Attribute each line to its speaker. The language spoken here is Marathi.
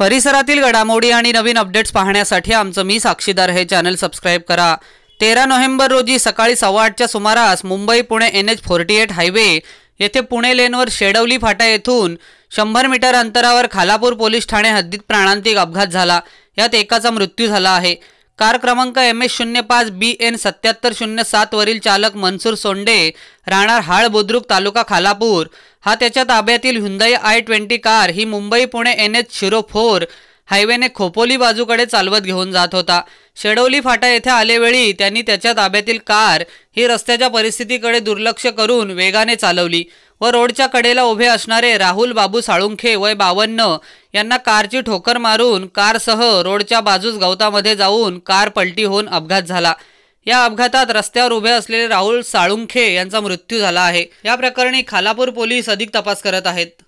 Speaker 1: परिसरातील घडामोडी आणि नवीन अपडेट्स पाहण्यासाठी आमचं मी साक्षीदार हे चॅनल सबस्क्राईब करा तेरा नोव्हेंबर रोजी सकाळी सव्वा आठच्या सुमारास Mumbai Pune N H forty eight highway येथे पुणे लेनवर शेडवली फाटा येथून शंभर मीटर अंतरावर खालापूर पोलीस ठाणे हद्दीत प्राणांतिक अपघात झाला यात एकाचा मृत्यू झाला आहे कार क्रमांक एम एस शून्य पाच बी एन सत्याहत्तर शून्य सातवरील चालक मनसूर सोंडे राणार हाळ बुद्रुक तालुका खालापूर हा त्याच्या ताब्यातील हुंदाई आय ट्वेंटी कार ही Mumbai Pune N H zero four हायवेने खोपोली बाजूकडे चालवत घेऊन जात होता शेडवली फाटा येथे आलेवेळी त्यांनी त्याच्या ताब्यातील कार ही रस्त्याच्या परिस्थितीकडे दुर्लक्ष करून वेगाने चालवली व रोडच्या कडेला उभे असणारे राहुल बाबू साळुंखे वय बावन्न यांना कारची ठोकर मारून कारसह रोडच्या बाजूस गवतामध्ये जाऊन कार पलटी होऊन अपघात झाला या अपघातात रस्त्यावर उभे असलेले राहुल साळुंखे यांचा मृत्यू झाला आहे या प्रकरणी खालापूर पोलीस अधिक तपास करत आहेत